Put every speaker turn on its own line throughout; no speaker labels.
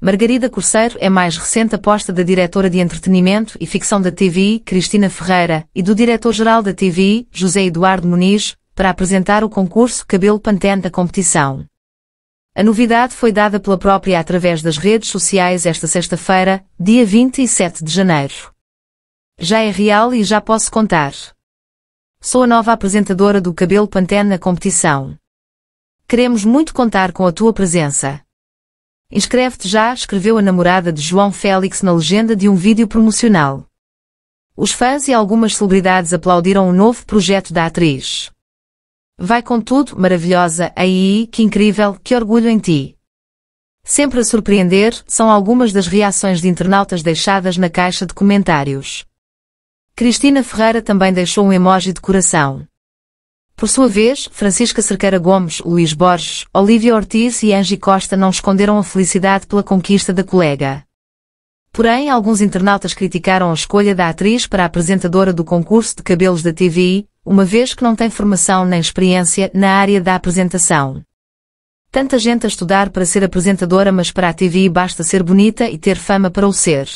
Margarida Corseiro é mais recente aposta da diretora de entretenimento e ficção da TV, Cristina Ferreira, e do diretor-geral da TV, José Eduardo Muniz, para apresentar o concurso Cabelo Pantene da competição. A novidade foi dada pela própria através das redes sociais esta sexta-feira, dia 27 de janeiro. Já é real e já posso contar. Sou a nova apresentadora do Cabelo Pantene na competição. Queremos muito contar com a tua presença. Inscreve-te já, escreveu a namorada de João Félix na legenda de um vídeo promocional. Os fãs e algumas celebridades aplaudiram o novo projeto da atriz. Vai com tudo, maravilhosa, aí, que incrível, que orgulho em ti. Sempre a surpreender, são algumas das reações de internautas deixadas na caixa de comentários. Cristina Ferreira também deixou um emoji de coração. Por sua vez, Francisca Cerqueira Gomes, Luís Borges, Olívia Ortiz e Angie Costa não esconderam a felicidade pela conquista da colega. Porém, alguns internautas criticaram a escolha da atriz para apresentadora do concurso de cabelos da TV, uma vez que não tem formação nem experiência na área da apresentação. Tanta gente a estudar para ser apresentadora, mas para a TV basta ser bonita e ter fama para o ser.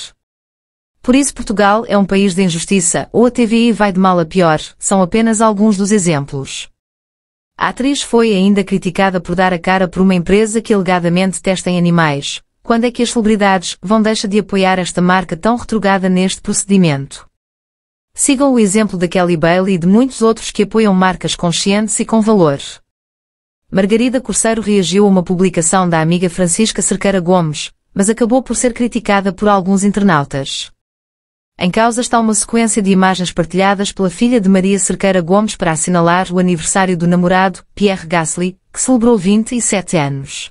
Por isso Portugal é um país de injustiça ou a TVI vai de mal a pior, são apenas alguns dos exemplos. A atriz foi ainda criticada por dar a cara por uma empresa que alegadamente testa em animais. Quando é que as celebridades vão deixar de apoiar esta marca tão retrogada neste procedimento? Sigam o exemplo da Kelly Bailey e de muitos outros que apoiam marcas conscientes e com valor. Margarida Corseiro reagiu a uma publicação da amiga Francisca Cerqueira Gomes, mas acabou por ser criticada por alguns internautas. Em causa está uma sequência de imagens partilhadas pela filha de Maria Cerqueira Gomes para assinalar o aniversário do namorado, Pierre Gasly, que celebrou 27 anos.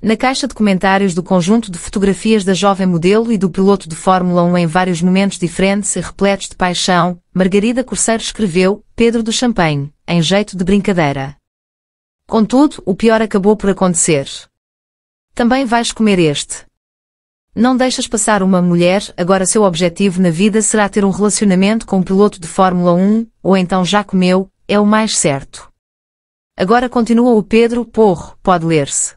Na caixa de comentários do conjunto de fotografias da jovem modelo e do piloto de Fórmula 1 em vários momentos diferentes e repletos de paixão, Margarida Corsair escreveu Pedro do Champagne, em jeito de brincadeira. Contudo, o pior acabou por acontecer. Também vais comer este. Não deixas passar uma mulher, agora seu objetivo na vida será ter um relacionamento com um piloto de Fórmula 1, ou então já comeu, é o mais certo. Agora continua o Pedro Porro, pode ler-se.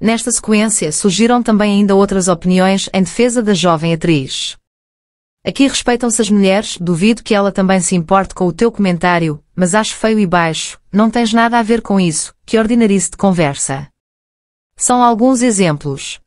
Nesta sequência surgiram também ainda outras opiniões em defesa da jovem atriz. Aqui respeitam-se as mulheres, duvido que ela também se importe com o teu comentário, mas acho feio e baixo, não tens nada a ver com isso, que ordinarice de conversa. São alguns exemplos.